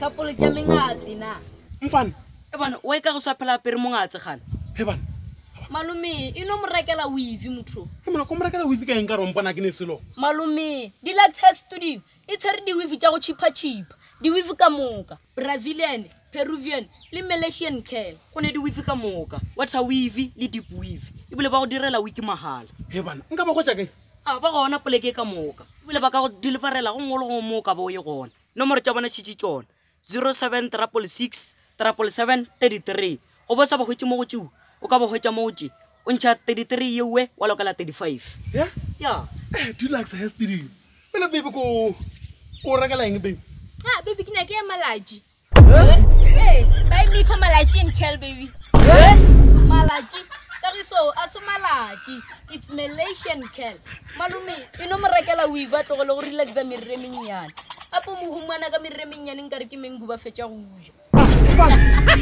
thapolo ja menga a tsena mfane e bane wa e ka re swa phela apere mo nga a tsegana e bane malome e no morekela wive motho emonako morekela wive ka eng ka rompana ke ne selo malome di-lactas studio e tshwere diwive tja go chipa-chipa diwive ka moka brazilian peruvian le malaysian cal go ne diwive ka moka watha wive le deep wive ebile ba go direla wike mahala e bane nka ba go jakae a ah, ba gona poleke ka moka ebile ba ka go deliverela go ngwe go moka bo ye gona nomoro tša bona šitše tšona zero seven triple six triple seven thirty-three o bo sa ba hwetse mo go tseo o ka ba hwetsa mo go o ntšha thirty-three yeue wa lokela thirty ya eh, dulax has studio wena ko o rekela eng baby ha ah, baby ke nyake ya malaji Hey, eh? eh, buy me for malaji and kel baby. Hey, malaji. so a se malatsi its malation cal malome e no morekela o iva tlogo le go relaxa merere menyane apo mohumana ka merere menyaneng kare ke mengu ba fetsa go ja ah,